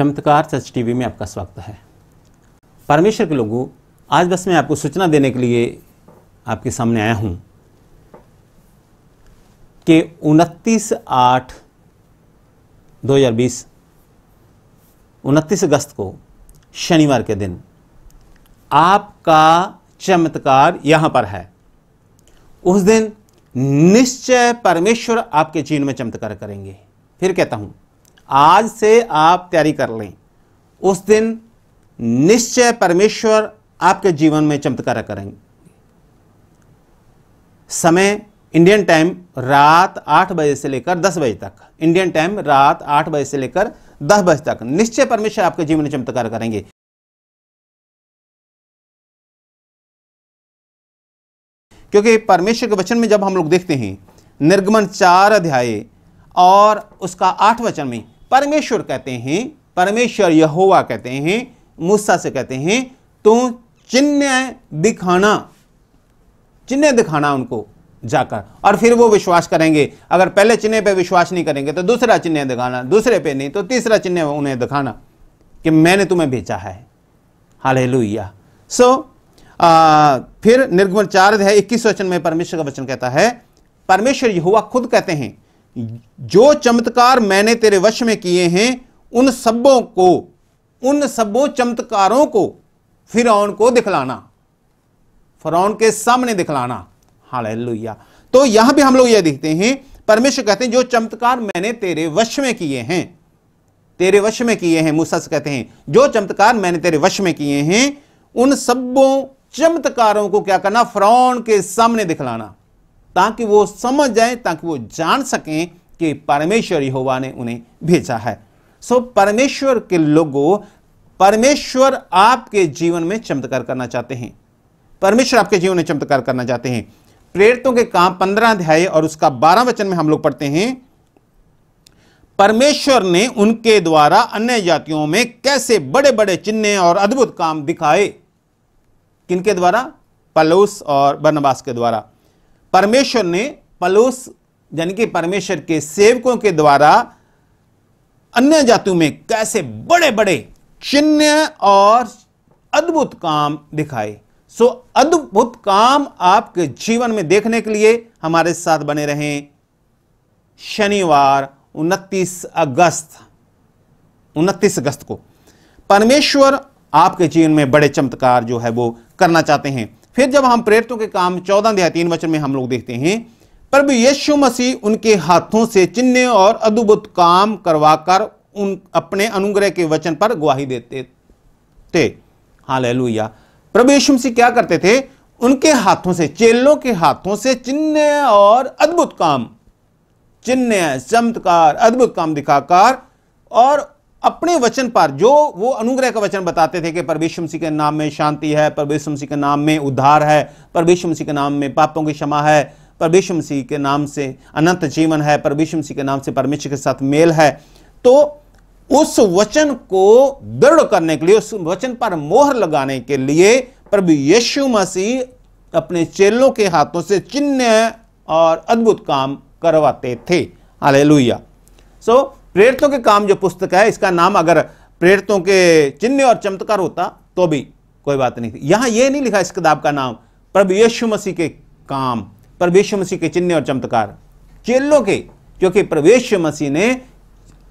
चमत्कार सच टीवी में आपका स्वागत है परमेश्वर के लोगों आज बस मैं आपको सूचना देने के लिए आपके सामने आया हूं कि उनतीस आठ 2020 उनतीस अगस्त को शनिवार के दिन आपका चमत्कार यहां पर है उस दिन निश्चय परमेश्वर आपके जीवन में चमत्कार करेंगे फिर कहता हूं आज से आप तैयारी कर लें उस दिन निश्चय परमेश्वर आपके जीवन में चमत्कार करेंगे समय इंडियन टाइम रात आठ बजे से लेकर दस बजे तक इंडियन टाइम रात आठ बजे से लेकर दस बजे तक निश्चय परमेश्वर आपके जीवन में चमत्कार करेंगे क्योंकि परमेश्वर के वचन में जब हम लोग देखते हैं निर्गमन चार अध्याय और उसका आठ वचन में परमेश्वर कहते हैं परमेश्वर यहोवा कहते हैं मूसा से कहते हैं तो चिन्ह दिखाना चिन्ह दिखाना उनको जाकर और फिर वो विश्वास करेंगे अगर पहले चिन्ह पे विश्वास नहीं करेंगे तो दूसरा चिन्ह दिखाना दूसरे पे नहीं तो तीसरा चिन्ह उन्हें दिखाना कि मैंने तुम्हें भेजा है हाले सो so, फिर निर्गम चार है इक्कीस वचन में परमेश्वर का वचन कहता है परमेश्वर यहुआ खुद कहते हैं जो चमत्कार मैंने तेरे वश में किए हैं उन सबों को उन सबों चमत्कारों को फिर को दिखलाना फरौन के सामने दिखलाना हालेलुया तो यहां भी हम लोग यह देखते हैं परमेश्वर कहते हैं जो चमत्कार मैंने तेरे वश में किए हैं तेरे वश में किए हैं मुसस कहते हैं जो चमत्कार मैंने तेरे वश में किए हैं उन सबों चमत्कारों को क्या करना फ्रौन के सामने दिखलाना ताकि वो समझ जाए ताकि वो जान सकें कि परमेश्वर यहोवा ने उन्हें भेजा है सो परमेश्वर के लोगों परमेश्वर आपके जीवन में चमत्कार करना चाहते हैं परमेश्वर आपके जीवन में चमत्कार करना चाहते हैं प्रेरितों के काम पंद्रह अध्याय और उसका बारह वचन में हम लोग पढ़ते हैं परमेश्वर ने उनके द्वारा अन्य जातियों में कैसे बड़े बड़े चिन्ह और अद्भुत काम दिखाए किनके द्वारा पलूस और बनवास के द्वारा परमेश्वर ने पलोस यानी कि परमेश्वर के सेवकों के द्वारा अन्य जातियों में कैसे बड़े बड़े चिन्ह और अद्भुत काम दिखाए सो अद्भुत काम आपके जीवन में देखने के लिए हमारे साथ बने रहें शनिवार 29 अगस्त 29 अगस्त को परमेश्वर आपके जीवन में बड़े चमत्कार जो है वो करना चाहते हैं फिर जब हम प्रेरित के काम चौदह अध्याय तीन वचन में हम लोग देखते हैं प्रभु यीशु मसीह उनके हाथों से चिन्ह और अद्भुत काम करवाकर उन अपने अनुग्रह के वचन पर गवाही देते थे हाँ लुया प्रभु यीशु मसीह क्या करते थे उनके हाथों से चेलों के हाथों से चिन्ह और अद्भुत काम चिन्ह चमत्कार अद्भुत काम दिखाकर और अपने वचन पर जो वो अनुग्रह का वचन बताते थे कि परमेश्वर मसीह के नाम में शांति है परमेश्वर मसीह के नाम में उद्धार है परमेश्वर मसीह के नाम में पापों की क्षमा है परमेश्वर मसीह के नाम से अनंत जीवन है परमेश्वर मसीह के नाम से परमेश्वर के साथ मेल है तो उस वचन को दृढ़ करने के लिए उस वचन पर मोहर लगाने के लिए प्रभु यीशु मसीह अपने चेलों के हाथों से चिन्ह और अद्भुत काम करवाते थे हाल सो so, प्रेरितों के काम जो पुस्तक है इसका नाम अगर प्रेरितों के चिन्ह और चमत्कार होता तो भी कोई बात नहीं थी यहां यह नहीं लिखा इस किताब का नाम प्रभु यीशु मसीह के काम प्रभु यीशु मसीह के चिन्ह और चमत्कार चेलों के क्योंकि प्रभु यीशु मसीह ने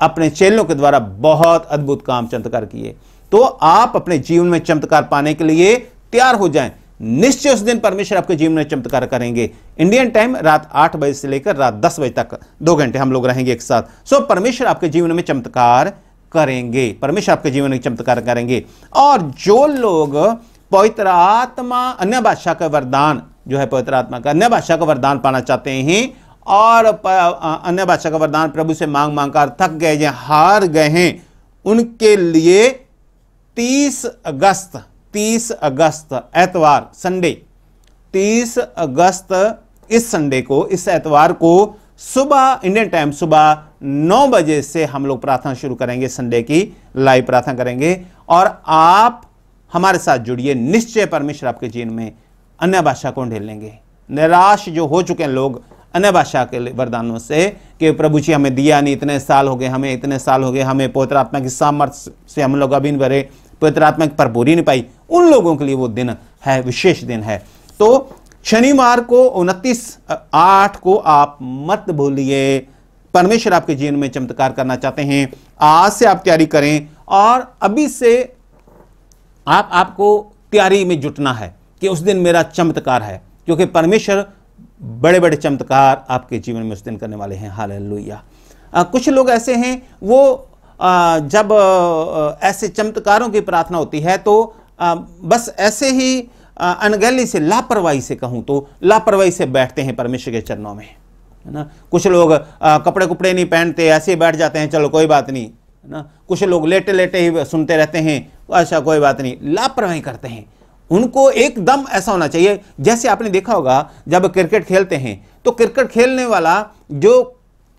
अपने चेलों के द्वारा बहुत अद्भुत काम चमत्कार किए तो आप अपने जीवन में चमत्कार पाने के लिए तैयार हो जाएं निश्चय उस दिन परमेश्वर आपके जीवन में चमत्कार करेंगे इंडियन टाइम रात आठ बजे से लेकर रात दस बजे तक दो घंटे हम लोग रहेंगे एक साथ सो परमेश्वर आपके जीवन में चमत्कार करेंगे परमेश्वर आपके जीवन में चमत्कार करेंगे और जो लोग पवित्र आत्मा अन्य भाषा का वरदान जो है पवित्र आत्मा का अन्य भाषा का वरदान पाना चाहते हैं और अन्य भाषा का वरदान प्रभु से मांग मांग कर थक गए या हार गए हैं उनके लिए 30 अगस्त 30 अगस्त एतवार संडे 30 अगस्त इस संडे को इस एतवार को सुबह इंडियन टाइम सुबह नौ बजे से हम लोग प्रार्थना शुरू करेंगे संडे की लाइव प्रार्थना करेंगे और आप हमारे साथ जुड़िए निश्चय परमेश्वर आपके जीवन में अन्य भाषा को ढेल लेंगे निराश जो हो चुके हैं लोग अन्य भाषा के वरदानों से कि प्रभु जी हमें दिया नहीं इतने साल हो गए हमें इतने साल हो गए हमें पवित्र आत्मा की सामर्थ्य से हम लोग अभी भरे पवित्र आत्मा की भरपूरी नहीं पाई उन लोगों के लिए वो दिन है विशेष दिन है तो शनिवार को उनतीस आठ को आप मत भूलिए परमेश्वर आपके जीवन में चमत्कार करना चाहते हैं आज से आप तैयारी करें और अभी से आप आपको तैयारी में जुटना है कि उस दिन मेरा चमत्कार है क्योंकि परमेश्वर बड़े बड़े चमत्कार आपके जीवन में उस दिन करने वाले हैं हाल लोहिया कुछ लोग ऐसे हैं वो आ, जब आ, ऐसे चमत्कारों की प्रार्थना होती है तो आ, बस ऐसे ही अनगहली से लापरवाही से कहूँ तो लापरवाही से बैठते हैं परमेश्वर के चरणों में है ना कुछ लोग आ, कपड़े कुपड़े नहीं पहनते ऐसे ही बैठ जाते हैं चलो कोई बात नहीं है ना कुछ लोग लेटे लेटे ही सुनते रहते हैं अच्छा कोई बात नहीं लापरवाही करते हैं उनको एकदम ऐसा होना चाहिए जैसे आपने देखा होगा जब क्रिकेट खेलते हैं तो क्रिकेट खेलने वाला जो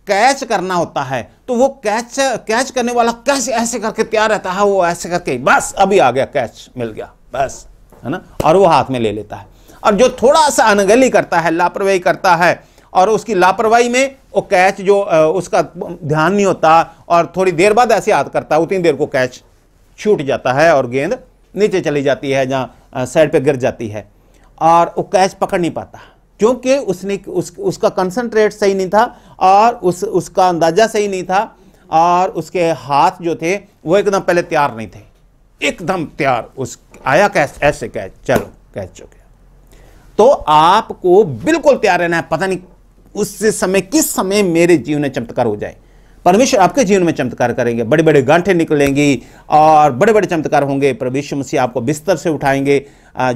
कैच करना होता है तो वो कैच कैच करने वाला कैच ऐसे करके तैयार रहता है वो ऐसे करके बस अभी आ गया कैच मिल गया बस है ना और वो हाथ में ले लेता है और जो थोड़ा सा अनगली करता है लापरवाही करता है और उसकी लापरवाही में वो कैच जो उसका ध्यान नहीं होता और थोड़ी देर बाद ऐसे हाथ करता है उतनी देर को कैच छूट जाता है और गेंद नीचे चली जाती है जहाँ साइड पर गिर जाती है और वो कैच पकड़ नहीं पाता क्योंकि उसने उस, उसका कंसनट्रेट सही नहीं था और उस उसका अंदाज़ा सही नहीं था और उसके हाथ जो थे वो एकदम पहले तैयार नहीं थे एकदम तैयार उस आया कैच ऐसे कैच चलो कैच चुके तो आपको बिल्कुल तैयार रहना है पता नहीं उस समय किस समय मेरे जीवन में चमत्कार हो जाए परमेश्वर आपके जीवन में चमत्कार करेंगे बड़े बड़े गांठे निकलेंगी और बड़े बड़े चमत्कार होंगे परमेश्वर मसीह आपको बिस्तर से उठाएंगे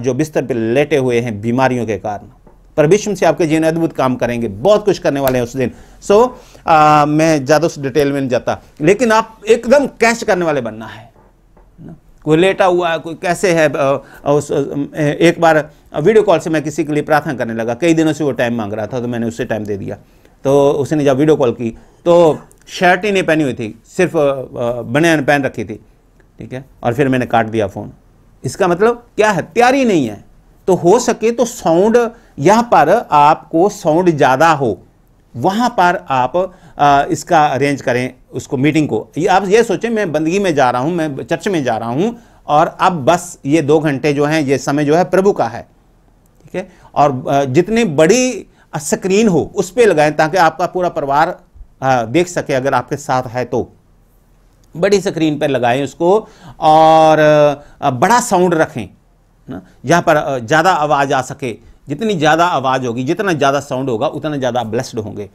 जो बिस्तर पर लेटे हुए हैं बीमारियों के कारण पर विश्व से आपके जीवन अद्भुत काम करेंगे बहुत कुछ करने वाले हैं उस दिन सो so, मैं ज़्यादा उस डिटेल में नहीं जाता लेकिन आप एकदम कैश करने वाले बनना है ना कोई लेटा हुआ है कोई कैसे है उस एक बार वीडियो कॉल से मैं किसी के लिए प्रार्थना करने लगा कई दिनों से वो टाइम मांग रहा था तो मैंने उससे टाइम दे दिया तो उसने जब वीडियो कॉल की तो शर्ट ही नहीं पहनी हुई थी सिर्फ बनियान पहन रखी थी ठीक है और फिर मैंने काट दिया फ़ोन इसका मतलब क्या है तैयारी नहीं है तो हो सके तो साउंड यह पर आपको साउंड ज़्यादा हो वहाँ पर आप आ, इसका अरेंज करें उसको मीटिंग को ये आप ये सोचें मैं बंदगी में जा रहा हूँ मैं चर्च में जा रहा हूँ और अब बस ये दो घंटे जो हैं ये समय जो है प्रभु का है ठीक है और जितनी बड़ी स्क्रीन हो उस पर लगाएं ताकि आपका पूरा परिवार देख सके अगर आपके साथ है तो बड़ी स्क्रीन पर लगाएं उसको और बड़ा साउंड रखें ना जहाँ पर ज़्यादा आवाज़ आ सके जितनी ज़्यादा आवाज़ होगी जितना ज़्यादा साउंड होगा उतना ज़्यादा ब्लेस्ड होंगे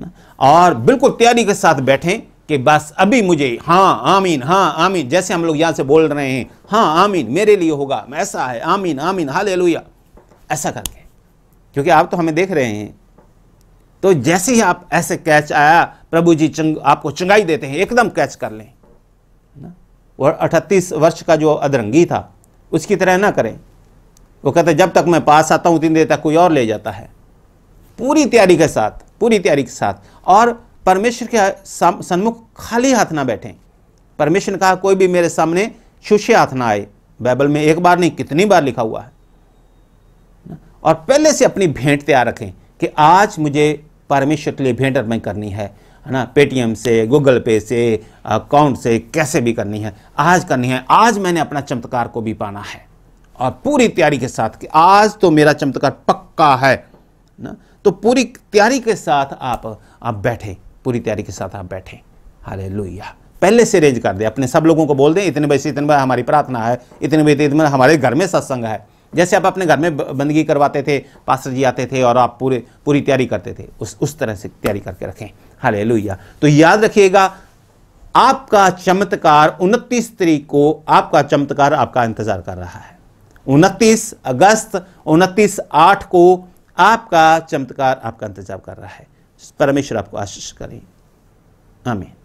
ना और बिल्कुल तैयारी के साथ बैठें कि बस अभी मुझे हाँ आमीन हाँ आमीन जैसे हम लोग यहाँ से बोल रहे हैं हाँ आमीन मेरे लिए होगा ऐसा है आमीन आमीन हाल ऐसा करके क्योंकि आप तो हमें देख रहे हैं तो जैसे ही आप ऐसे कैच आया प्रभु जी चंग आपको चंगाई देते हैं एकदम कैच कर लें ना और 38 वर्ष का जो अधरंगी था उसकी तरह ना करें वो कहते जब तक मैं पास आता हूँ उतनी देर तक कोई और ले जाता है पूरी तैयारी के साथ पूरी तैयारी के साथ और परमेश्वर के सन्मुख खाली हाथ ना बैठें परमेश्वर ने कहा कोई भी मेरे सामने शुष्य हाथ ना आए बाइबल में एक बार नहीं कितनी बार लिखा हुआ है और पहले से अपनी भेंट तैयार रखें कि आज मुझे परमेश्वर के लिए भेंट अर्पण करनी है है ना पेटीएम से गूगल पे से अकाउंट से कैसे भी करनी है आज करनी है आज मैंने अपना चमत्कार को भी पाना है और पूरी तैयारी के साथ कि आज तो मेरा चमत्कार पक्का है ना तो पूरी तैयारी के साथ आप आप बैठें पूरी तैयारी के साथ आप बैठें हाले पहले से अरेंज कर दे अपने सब लोगों को बोल दें इतने बजे से इतने बजे हमारी प्रार्थना है इतने बजे इतने हमारे घर में सत्संग है जैसे आप अपने घर में बंदगी करवाते थे पास्टर जी आते थे और आप पूरे पूरी तैयारी करते थे उस उस तरह से तैयारी करके रखें हले तो याद रखिएगा आपका चमत्कार उनतीस तरीक को आपका चमत्कार आपका इंतज़ार कर रहा है उनतीस अगस्त उनतीस आठ को आपका चमत्कार आपका इंतज़ार कर रहा है परमेश्वर आपको आशीष करें हमें